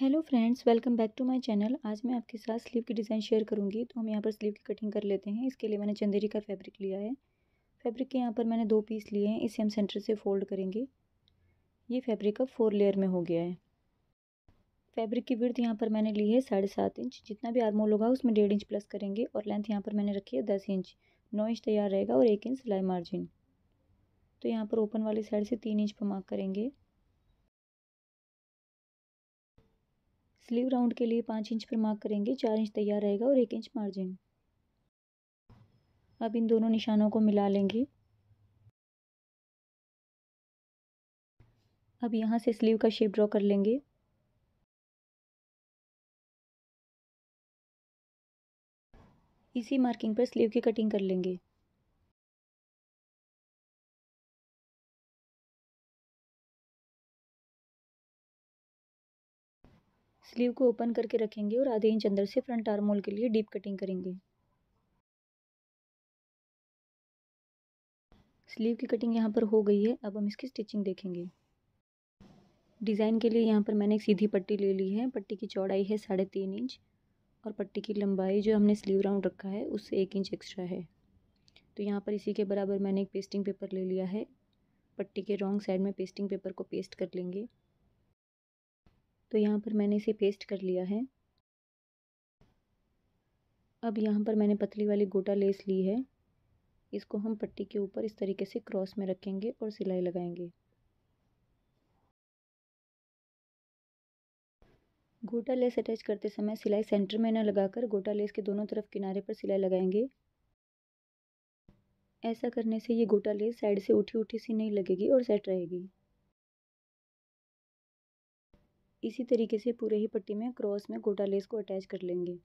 hello friends welcome back to my channel आज मैं आपके साथ स्लीव की डिज़ाइन शेयर करूंगी तो हम यहाँ पर स्लीव की कटिंग कर लेते हैं इसके लिए मैंने चंदेरी का फैब्रिक लिया है फैब्रिक के यहाँ पर मैंने दो पीस लिए हैं इसे हम सेंटर से फोल्ड करेंगे ये फैब्रिक अब फोर लेयर में हो गया है फैब्रिक की विर्थ यहाँ पर मैंने ली है साढ़े सात इंच जितना भी आर्मोल होगा उसमें डेढ़ इंच प्लस करेंगे और लेंथ यहाँ पर मैंने रखी है दस इंच नौ इंच तैयार रहेगा और एक इंच सिलाई मार्जिन तो यहाँ पर ओपन वाली साइड से तीन इंच पर मार्क करेंगे स्लीव राउंड के लिए पाँच इंच पर मार्क करेंगे चार इंच तैयार रहेगा और एक इंच मार्जिन अब इन दोनों निशानों को मिला लेंगे अब यहाँ से स्लीव का शेप ड्रॉ कर लेंगे इसी मार्किंग पर स्लीव की कटिंग कर लेंगे स्लीव को ओपन करके रखेंगे और आधे इंच अंदर से फ्रंट आर्म होल के लिए डीप कटिंग करेंगे स्लीव की कटिंग यहाँ पर हो गई है अब हम इसकी स्टिचिंग देखेंगे डिज़ाइन के लिए यहाँ पर मैंने एक सीधी पट्टी ले ली है पट्टी की चौड़ाई है साढ़े तीन इंच और पट्टी की लंबाई जो हमने स्लीव राउंड रखा है उससे एक इंच एक्स्ट्रा है तो यहाँ पर इसी के बराबर मैंने एक पेस्टिंग पेपर ले लिया है पट्टी के रॉन्ग साइड में पेस्टिंग पेपर को पेस्ट कर लेंगे तो यहाँ पर मैंने इसे पेस्ट कर लिया है अब यहाँ पर मैंने पतली वाली गोटा लेस ली है इसको हम पट्टी के ऊपर इस तरीके से क्रॉस में रखेंगे और सिलाई लगाएंगे गोटा लेस अटैच करते समय सिलाई सेंटर में न लगाकर गोटा लेस के दोनों तरफ किनारे पर सिलाई लगाएंगे ऐसा करने से ये गोटा लेस साइड से उठी उठी सी नहीं लगेगी और सेट रहेगी इसी तरीके से पूरे ही पट्टी में क्रॉस में गोटा लेस को अटैच कर लेंगे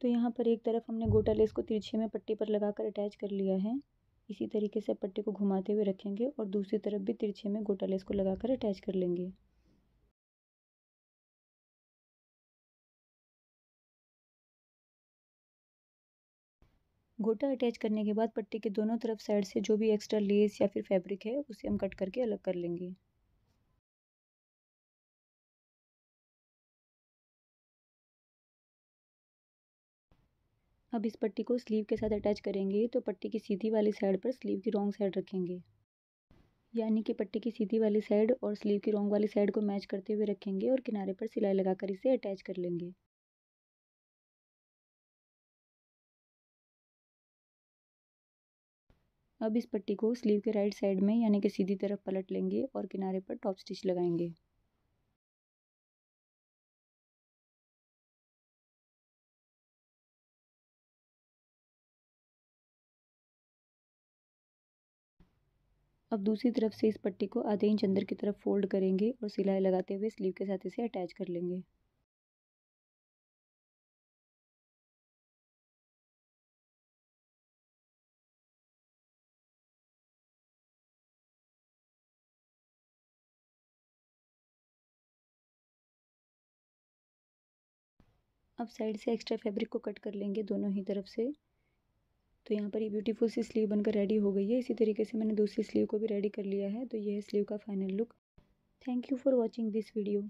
तो यहाँ पर एक तरफ हमने गोटा लेस को तिरछे में पट्टी पर लगाकर अटैच कर लिया है इसी तरीके से पट्टी को घुमाते हुए रखेंगे और दूसरी तरफ भी तिरछे में गोटा लेस को लगाकर अटैच कर लेंगे गोटा अटैच करने के बाद पट्टी के दोनों तरफ साइड से जो भी एक्स्ट्रा लेस या फिर फैब्रिक है उसे हम कट करके अलग कर लेंगे अब इस पट्टी को स्लीव के साथ अटैच करेंगे तो पट्टी की सीधी वाली साइड पर स्लीव की रॉन्ग साइड रखेंगे यानी कि पट्टी की सीधी वाली साइड और स्लीव की रॉन्ग वाली साइड को मैच करते हुए रखेंगे और किनारे पर सिलाई लगाकर इसे अटैच कर लेंगे अब इस पट्टी को स्लीव के राइट साइड में यानी कि सीधी तरफ पलट लेंगे और किनारे पर टॉप स्टिच लगाएंगे अब दूसरी तरफ से इस पट्टी को आधे इंच अंदर की तरफ फोल्ड करेंगे और सिलाई लगाते हुए स्लीव के साथ इसे अटैच कर लेंगे अब साइड से एक्स्ट्रा फैब्रिक को कट कर लेंगे दोनों ही तरफ से तो यहाँ पर ये ब्यूटीफुल सी स्लीव बनकर रेडी हो गई है इसी तरीके से मैंने दूसरी स्लीव को भी रेडी कर लिया है तो यह है स्लीव का final look thank you for watching this video